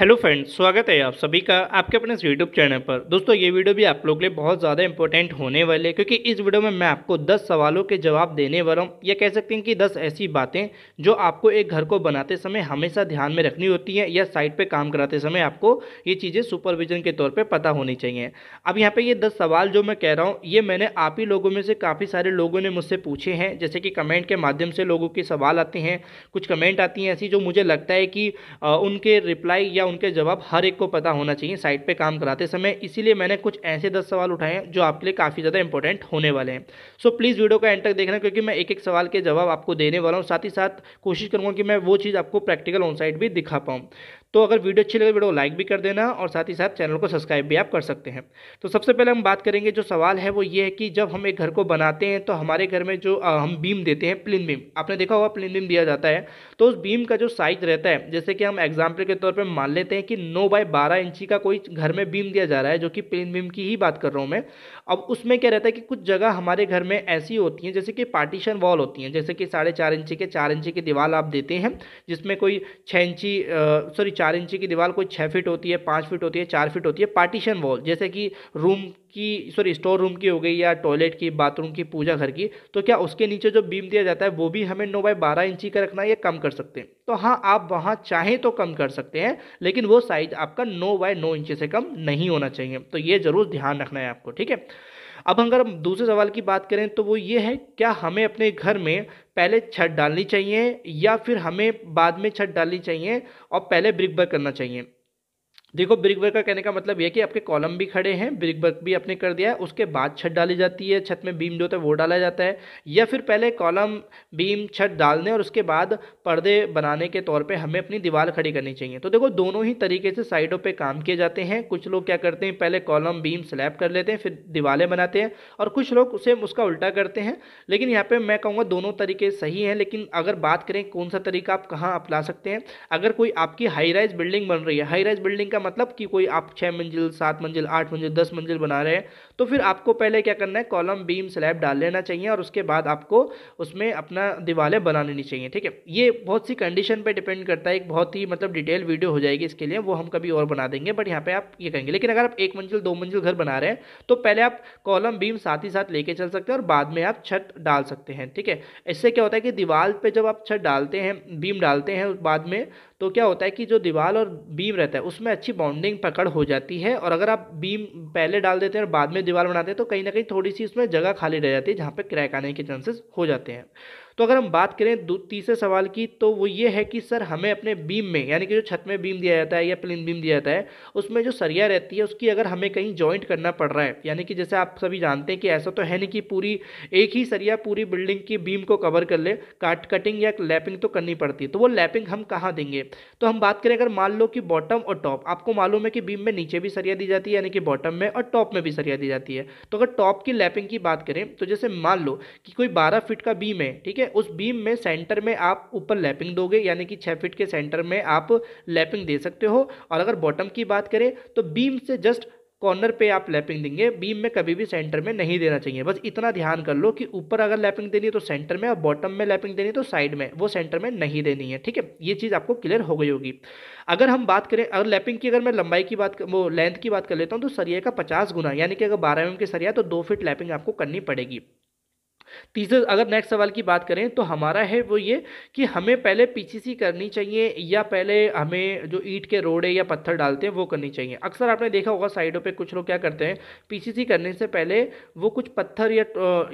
hello friends स्वागत है आप सभी का आपके अपने इस यूट्यूब चैनल पर दोस्तों ये वीडियो भी आप लोग के लिए बहुत ज़्यादा इंपॉर्टेंट होने वाले है क्योंकि इस वीडियो में मैं आपको 10 सवालों के जवाब देने वाला हूँ या कह सकते हैं कि 10 ऐसी बातें जो आपको एक घर को बनाते समय हमेशा ध्यान में रखनी होती हैं या साइट पर काम कराते समय आपको ये चीज़ें सुपरविजन के तौर पर पता होनी चाहिए अब यहाँ पर ये दस सवाल जो मैं कह रहा हूँ ये मैंने आप ही लोगों में से काफ़ी सारे लोगों ने मुझसे पूछे हैं जैसे कि कमेंट के माध्यम से लोगों के सवाल आते हैं कुछ कमेंट आती हैं ऐसी जो मुझे लगता है कि उनके रिप्लाई या उनके जवाब हर एक को पता होना चाहिए साइट पे काम कराते समय इसीलिए मैंने कुछ ऐसे दस सवाल उठाए हैं जो आपके लिए काफ़ी ज़्यादा इंपॉर्टेंट होने वाले हैं सो so, प्लीज़ वीडियो का एंड तक देखना क्योंकि मैं एक एक सवाल के जवाब आपको देने वाला हूँ साथ ही साथ कोशिश करूँगा कि मैं वो चीज़ आपको प्रैक्टिकल ऑन साइट भी दिखा पाऊँ तो अगर वीडियो अच्छी लगे तो वीडियो को लाइक भी कर देना और साथ ही साथ चैनल को सब्सक्राइब भी आप कर सकते हैं तो सबसे पहले हम बात करेंगे जो सवाल है वो ये है कि जब हम एक घर को बनाते हैं तो हमारे घर में जो हम बीम देते हैं प्लिन बीम आपने देखा होगा प्लिन बीम दिया जाता है तो उस बीम का जो साइज रहता है जैसे कि हम एग्जाम्पल के तौर पर मान लेते हैं कि नौ बाय बारह इंची का कोई घर में बीम दिया जा रहा है जो कि प्लिन बीम की ही बात कर रहा हूँ मैं अब उसमें क्या रहता है कि कुछ जगह हमारे घर में ऐसी होती हैं जैसे कि पार्टीशन वॉल होती हैं जैसे कि साढ़े चार इंची के चार इंची की दीवार आप देते हैं जिसमें कोई छः इंची सॉरी चार इंची की दीवार कोई छः फीट होती है पाँच फीट होती है चार फीट होती है पार्टीशन वॉल जैसे कि रूम की सॉरी स्टोर रूम की हो गई या टॉयलेट की बाथरूम की पूजा घर की तो क्या उसके नीचे जो बीम दिया जाता है वो भी हमें नौ बाई बारह इंची का रखना है या कम कर सकते हैं तो हाँ आप वहाँ चाहें तो कम कर सकते हैं लेकिन वो साइज आपका नौ बाय नौ इंची से कम नहीं होना चाहिए तो ये ज़रूर ध्यान रखना है आपको ठीक है अब अगर हम दूसरे सवाल की बात करें तो वो ये है क्या हमें अपने घर में पहले छत डालनी चाहिए या फिर हमें बाद में छत डालनी चाहिए और पहले ब्रिक वर्क करना चाहिए देखो ब्रिक वर्क का कहने का मतलब यह कि आपके कॉलम भी खड़े हैं ब्रिक वर्क भी आपने कर दिया है उसके बाद छत डाली जाती है छत में बीम जो होता है वो डाला जाता है या फिर पहले कॉलम बीम छत डालने और उसके बाद पर्दे बनाने के तौर पे हमें अपनी दीवार खड़ी करनी चाहिए तो देखो दोनों ही तरीके से साइडों पर काम किए जाते हैं कुछ लोग क्या करते हैं पहले कॉलम बीम स्लैब कर लेते हैं फिर दीवारें बनाते हैं और कुछ लोग उसे उसका उल्टा करते हैं लेकिन यहाँ पर मैं कहूँगा दोनों तरीके सही हैं लेकिन अगर बात करें कौन सा तरीका आप कहाँ अपना सकते हैं अगर कोई आपकी हाई राइज बिल्डिंग बन रही है हाई राइज बिल्डिंग का मतलब कि कोई आप छः मंजिल सात मंजिल आठ मंजिल दस मंजिल बना रहे हैं तो फिर आपको पहले क्या करना है कॉलम बीम स्लैब डाल लेना चाहिए और उसके बाद आपको उसमें अपना दीवारें बना लेनी चाहिए ठीक है ये बहुत सी कंडीशन पर डिपेंड करता है एक बहुत ही मतलब डिटेल वीडियो हो जाएगी इसके लिए वो हम कभी और बना देंगे बट यहाँ पर आप ये कहेंगे लेकिन अगर आप एक मंजिल दो मंजिल घर बना रहे हैं तो पहले आप कॉलम बीम साथ ही साथ लेके चल सकते हैं और बाद में आप छत डाल सकते हैं ठीक है इससे क्या होता है कि दीवार पर जब आप छत डालते हैं बीम डालते हैं बाद में तो क्या होता है कि जो दीवार और बीम रहता है उसमें अच्छी बाउंडिंग पकड़ हो जाती है और अगर आप बीम पहले डाल देते हैं और बाद में दीवार बनाते हैं तो कहीं ना कहीं थोड़ी सी उसमें जगह खाली रह जाती है जहाँ पर क्रैक आने के चांसेस हो जाते हैं तो अगर हम बात करें तीसरे सवाल की तो वो ये है कि सर हमें अपने बीम में यानी कि जो छत में बीम दिया जाता है या प्लेन बीम दिया जाता है उसमें जो सरिया रहती है उसकी अगर हमें कहीं ज्वाइंट करना पड़ रहा है यानी कि जैसे आप सभी जानते हैं कि ऐसा तो है नहीं कि पूरी एक ही सरिया पूरी बिल्डिंग की बीम को कवर कर ले काट कटिंग या लैपिंग तो करनी पड़ती है तो वो लैपिंग हम कहाँ देंगे तो हम बात करें अगर मान लो कि बॉटम और टॉप आपको मालूम है कि बीम में नीचे भी सरिया दी जाती है यानी कि बॉटम में और टॉप में भी सरिया दी जाती है तो अगर टॉप की लैपिंग की बात करें तो जैसे मान लो कि कोई बारह फिट का बीम है ठीक है उस बीम में सेंटर में आप ऊपर लैपिंग दोगे यानी कि छः फिट के सेंटर में आप लैपिंग दे सकते हो और अगर बॉटम की बात करें तो बीम से जस्ट कॉर्नर पे आप लैपिंग देंगे बीम में कभी भी सेंटर में नहीं देना चाहिए बस इतना ध्यान कर लो कि ऊपर अगर लैपिंग देनी है तो सेंटर में और बॉटम में लैपिंग देनी है तो साइड में वो सेंटर में नहीं देनी है ठीक है ये चीज़ आपको क्लियर हो गई होगी अगर हम बात करें अगर लैपिंग की अगर मैं लंबाई की बात वो लेंथ की बात कर लेता हूँ तो सरिया का पचास गुना यानी कि अगर बारह एम mm की सरिया तो दो फिट लैपिंग आपको करनी पड़ेगी तीसरे अगर नेक्स्ट सवाल की बात करें तो हमारा है वो ये कि हमें पहले पीसीसी करनी चाहिए या पहले हमें जो ईट के रोड़े या पत्थर डालते हैं वो करनी चाहिए अक्सर आपने देखा होगा साइडों पे कुछ लोग क्या करते हैं पीसीसी करने से पहले वो कुछ पत्थर या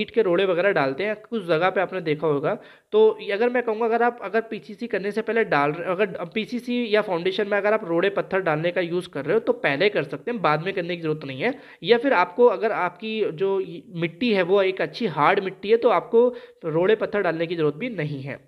ईट के रोड़े वगैरह डालते हैं कुछ जगह पर आपने देखा होगा तो अगर मैं कहूँगा अगर आप अगर पी करने से पहले डाल अगर पी या फाउंडेशन में अगर आप रोड़े पत्थर डालने का यूज़ कर रहे हो तो पहले कर सकते हैं बाद में करने की ज़रूरत नहीं है या फिर आपको अगर आपकी जो मिट्टी है वो एक अच्छी हार्ड मिट्टी मिट्टी है तो आपको रोड़े पत्थर डालने की ज़रूरत भी नहीं है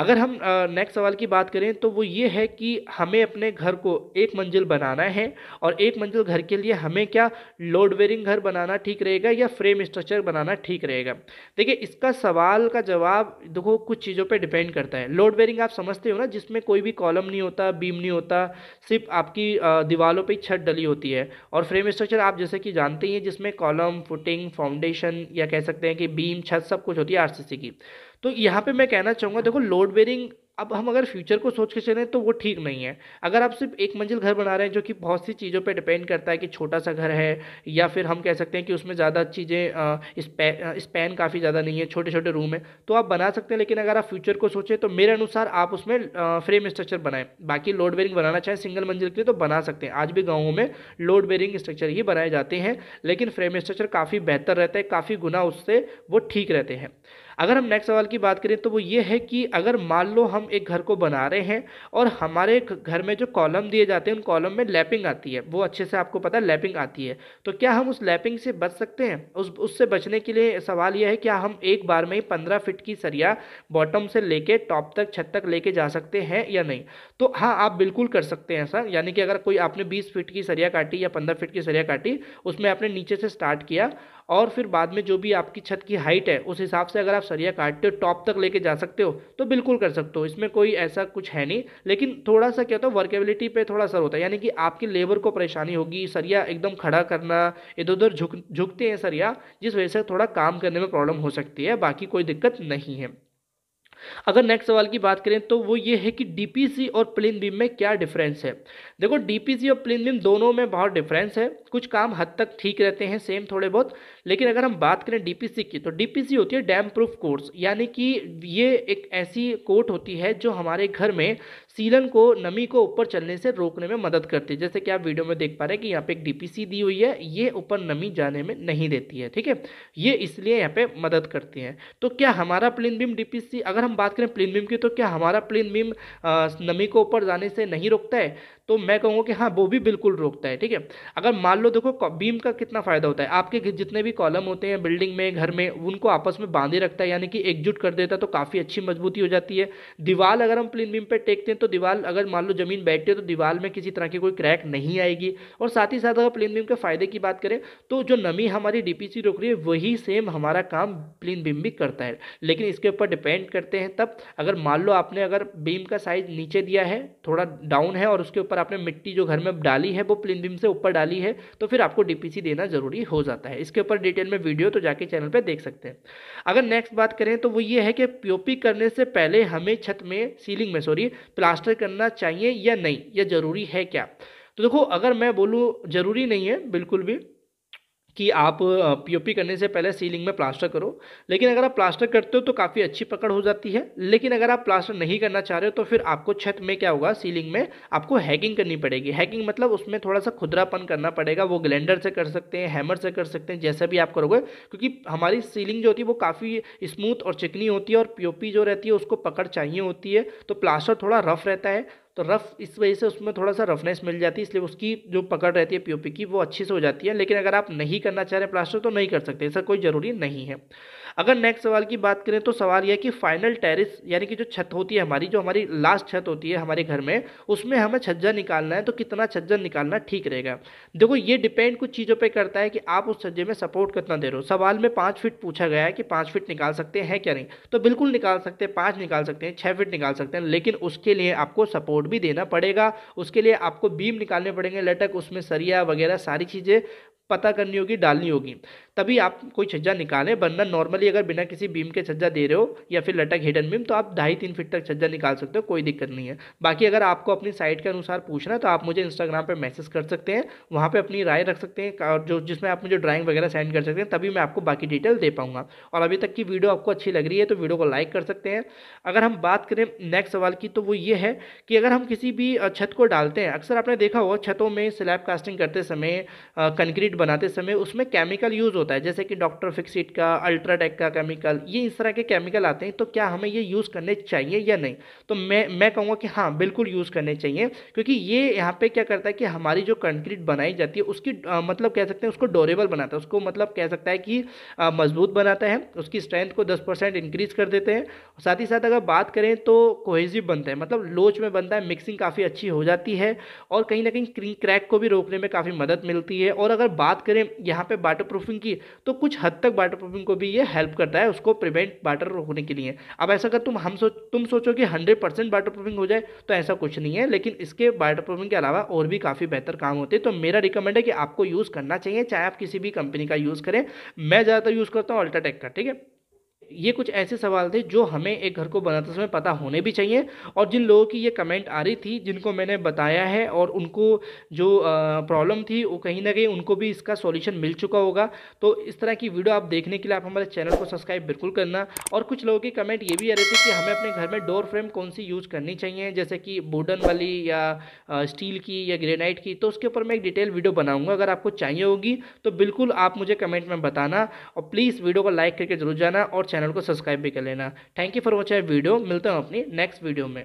अगर हम नेक्स्ट सवाल की बात करें तो वो ये है कि हमें अपने घर को एक मंजिल बनाना है और एक मंजिल घर के लिए हमें क्या लोड वेयरिंग घर बनाना ठीक रहेगा या फ्रेम स्ट्रक्चर बनाना ठीक रहेगा देखिए इसका सवाल का जवाब देखो कुछ चीज़ों पर डिपेंड करता है लोड वेयरिंग आप समझते हो ना जिसमें कोई भी कॉलम नहीं होता बीम नहीं होता सिर्फ आपकी दीवारों पर छत डली होती है और फ्रेम स्ट्रक्चर आप जैसे कि जानते ही हैं जिसमें कॉलम फुटिंग फाउंडेशन या कह सकते हैं कि बीम छत सब कुछ होती है आर की तो यहाँ पे मैं कहना चाहूँगा देखो लोड बेरिंग अब हम अगर फ्यूचर को सोच के चलें तो वो ठीक नहीं है अगर आप सिर्फ एक मंजिल घर बना रहे हैं जो कि बहुत सी चीज़ों पे डिपेंड करता है कि छोटा सा घर है या फिर हम कह सकते हैं कि उसमें ज़्यादा चीज़ें स्पैन काफ़ी ज़्यादा नहीं है छोटे छोटे रूम है तो आप बना सकते हैं लेकिन अगर आप फ्यूचर को सोचें तो मेरे अनुसार आप उसमें फ्रेम स्ट्रक्चर बनाएं बाकी लोड बेरिंग बनाना चाहें सिंगल मंजिल के लिए तो बना सकते हैं आज भी गाँवों में लोड बेरिंग स्ट्रक्चर ही बनाए जाते हैं लेकिन फ्रेम स्ट्रक्चर काफ़ी बेहतर रहता है काफ़ी गुना उससे वो ठीक रहते हैं अगर हम नेक्स्ट सवाल की बात करें तो वो ये है कि अगर मान लो हम एक घर को बना रहे हैं और हमारे घर में जो कॉलम दिए जाते हैं उन कॉलम में लैपिंग आती है वो अच्छे से आपको पता है लैपिंग आती है तो क्या हम उस लैपिंग से बच सकते हैं उस उससे बचने के लिए सवाल यह है क्या हम एक बार में ही पंद्रह फिट की सरिया बॉटम से लेके टॉप तक छत तक लेके जा सकते हैं या नहीं तो हाँ आप बिल्कुल कर सकते हैं ऐसा यानी कि अगर कोई आपने बीस फिट की सरिया काटी या पंद्रह फिट की सरिया काटी उसमें आपने नीचे से स्टार्ट किया और फिर बाद में जो भी आपकी छत की हाइट है उस हिसाब से अगर आप सरिया काटते हो टॉप तक लेके जा सकते हो तो बिल्कुल कर सकते हो इसमें उसमें कोई ऐसा कुछ है नहीं लेकिन थोड़ा सा क्या होता है वर्केबिलिटी पे थोड़ा सा होता है यानी कि आपकी लेबर को परेशानी होगी सरिया एकदम खड़ा करना इधर उधर झुक झुकते हैं सरिया जिस वजह से थोड़ा काम करने में प्रॉब्लम हो सकती है बाकी कोई दिक्कत नहीं है अगर नेक्स्ट सवाल की बात करें तो वो ये है कि डीपीसी और प्लेन बीम में क्या डिफरेंस है देखो डीपीसी और प्लेन बीम दोनों में बहुत डिफरेंस है कुछ काम हद तक ठीक रहते हैं सेम थोड़े बहुत लेकिन अगर हम बात करें डीपीसी की तो डीपीसी होती है डैम प्रूफ कोर्स यानी कि ये एक ऐसी कोट होती है जो हमारे घर में सीलन को नमी को ऊपर चलने से रोकने में मदद करती है जैसे कि आप वीडियो में देख पा रहे हैं कि यहाँ पे एक डीपीसी दी हुई है ये ऊपर नमी जाने में नहीं देती है ठीक है ये इसलिए यहाँ पे मदद करती है तो क्या हमारा प्लेन बीम डीपीसी अगर हम बात करें प्लेन बीम की तो क्या हमारा प्लेन बीम नमी को ऊपर जाने से नहीं रोकता है तो मैं कहूँगा कि हाँ वो भी बिल्कुल रोकता है ठीक है अगर मान लो देखो बीम का कितना फ़ायदा होता है आपके जितने भी कॉलम होते हैं बिल्डिंग में घर में उनको आपस में बांधे रखता है यानी कि एकजुट कर देता है तो काफ़ी अच्छी मजबूती हो जाती है दीवार अगर हम प्लिन बीम पर टेकते हैं तो दीवार अगर मान लो ज़मीन बैठती है तो दीवार में किसी तरह की कोई क्रैक नहीं आएगी और साथ ही साथ अगर प्लेन बीम के फ़ायदे की बात करें तो जो नमी हमारी डीपीसी रोक रही है वही सेम हमारा काम प्लिन बीम भी करता है लेकिन इसके ऊपर डिपेंड करते हैं तब अगर मान लो आपने अगर बीम का साइज़ नीचे दिया है थोड़ा डाउन है और उसके ऊपर आपने मिट्टी जो घर में डाली है वो प्लेन बीम से ऊपर डाली है तो फिर आपको डीपीसी देना जरूरी हो जाता है इसके ऊपर डिटेल में वीडियो तो जाके चैनल पर देख सकते हैं अगर नेक्स्ट बात करें तो वो ये है कि पीओपी करने से पहले हमें छत में सीलिंग में सॉरी प्लास्टर करना चाहिए या नहीं या ज़रूरी है क्या तो देखो अगर मैं बोलूँ ज़रूरी नहीं है बिल्कुल भी कि आप पीओपी करने से पहले सीलिंग में प्लास्टर करो लेकिन अगर आप प्लास्टर करते हो तो काफ़ी अच्छी पकड़ हो जाती है लेकिन अगर आप प्लास्टर नहीं करना चाह रहे हो तो फिर आपको छत में क्या होगा सीलिंग में आपको हैकिंग करनी पड़ेगी हैकिंग मतलब उसमें थोड़ा सा खुदरापन करना पड़ेगा वो ग्लेंडर से कर सकते हैं हैमर से कर सकते हैं जैसे भी आप करोगे क्योंकि हमारी सीलिंग जो होती है वो काफ़ी स्मूथ और चिकनी होती है और पी जो रहती है उसको पकड़ चाहिए होती है तो प्लास्टर थोड़ा रफ रहता है तो रफ़ इस वजह से उसमें थोड़ा सा रफनेस मिल जाती है इसलिए उसकी जो पकड़ रहती है पीओपी की वो अच्छी से हो जाती है लेकिन अगर आप नहीं करना चाह रहे प्लास्टर तो नहीं कर सकते ऐसा कोई ज़रूरी नहीं है अगर नेक्स्ट सवाल की बात करें तो सवाल यह कि फाइनल टेरिस यानी कि जो छत होती है हमारी जो हमारी लास्ट छत होती है हमारे घर में उसमें हमें छज्जा निकालना है तो कितना छज्जा निकालना ठीक रहेगा देखो ये डिपेंड कुछ चीज़ों पर करता है कि आप उस छज्जे में सपोर्ट कितना दे रहे हो सवाल में पाँच फिट पूछा गया है कि पाँच फिट निकाल सकते हैं क्या नहीं तो बिल्कुल निकाल सकते हैं पाँच निकाल सकते हैं छः फिट निकाल सकते हैं लेकिन उसके लिए आपको सपोर्ट भी देना पड़ेगा उसके लिए आपको बीम निकालने पड़ेंगे लटक उसमें सरिया वगैरह सारी चीज़ें पता करनी होगी डालनी होगी तभी आप कोई छज्जा निकालें वरना नॉर्मली अगर बिना किसी बीम के छज्जा दे रहे हो या फिर लटक हिडन बीम तो आप ढाई तीन फीट तक छज्जा निकाल सकते हो कोई दिक्कत नहीं है बाकी अगर आपको अपनी साइट के अनुसार पूछना है तो आप मुझे इंस्टाग्राम पर मैसेज कर सकते हैं वहाँ पर अपनी राय रख सकते हैं और जो जिसमें आप मुझे ड्राइंग वगैरह सेंड कर सकते हैं तभी मैं आपको बाकी डिटेल दे पाऊँगा और अभी तक की वीडियो आपको अच्छी लग रही है तो वीडियो को लाइक कर सकते हैं अगर हम बात करें नेक्स्ट सवाल की तो वो ये है कि अगर हम किसी भी छत को डालते हैं अक्सर आपने देखा होगा छतों में स्लैब कास्टिंग करते समय कंक्रीट बनाते समय उसमें केमिकल यूज़ होता है जैसे कि डॉक्टर फिक्सिट का अल्ट्राटेक का केमिकल ये इस तरह के केमिकल आते हैं तो क्या हमें ये यूज़ करने चाहिए या नहीं तो मैं मैं कहूँगा कि हाँ बिल्कुल यूज़ करने चाहिए क्योंकि ये यहाँ पे क्या करता है कि हमारी जो कंक्रीट बनाई जाती है उसकी आ, मतलब कह सकते हैं उसको डोरेबल बनाता है उसको मतलब कह सकता है कि मजबूत बनाता है उसकी स्ट्रेंथ को दस परसेंट इंक्रीज़ कर देते हैं साथ ही साथ अगर बात करें तो कोहेजिव बनता है मतलब लोच में बनता है मिक्सिंग काफ़ी अच्छी हो जाती है और कहीं ना कहीं क्रैक को भी रोकने में काफ़ी मदद मिलती है और अगर बात बात करें यहाँ पे वाटर प्रूफिंग की तो कुछ हद तक वाटर प्रूफिंग को भी ये हेल्प करता है उसको प्रिवेंट वाटर रोकने के लिए अब ऐसा अगर तुम हम सोच तुम सोचो कि हंड्रेड परसेंट वाटर प्रूफिंग हो जाए तो ऐसा कुछ नहीं है लेकिन इसके वाटर प्रूफिंग के अलावा और भी काफ़ी बेहतर काम होते हैं तो मेरा रिकमेंड है कि आपको यूज़ करना चाहिए चाहे आप किसी भी कंपनी का यूज़ करें मैं ज़्यादातर यूज़ करता हूँ अल्ट्राटेक का ठीक है ये कुछ ऐसे सवाल थे जो हमें एक घर को बनाते समय पता होने भी चाहिए और जिन लोगों की ये कमेंट आ रही थी जिनको मैंने बताया है और उनको जो प्रॉब्लम थी वो कहीं ना कहीं उनको भी इसका सॉल्यूशन मिल चुका होगा तो इस तरह की वीडियो आप देखने के लिए आप हमारे चैनल को सब्सक्राइब बिल्कुल करना और कुछ लोगों की कमेंट ये भी आ रही थी कि हमें अपने घर में डोर फ्रेम कौन सी यूज़ करनी चाहिए जैसे कि बोर्डन वाली या स्टील की या ग्रेनाइट की तो उसके ऊपर मैं एक डिटेल वीडियो बनाऊँगा अगर आपको चाहिए होगी तो बिल्कुल आप मुझे कमेंट में बताना और प्लीज़ वीडियो को लाइक करके जरूर जाना और चैनल चैनल को सब्सक्राइब भी कर लेना thank you for watching video मिलता हूँ अपनी नेक्स्ट वीडियो में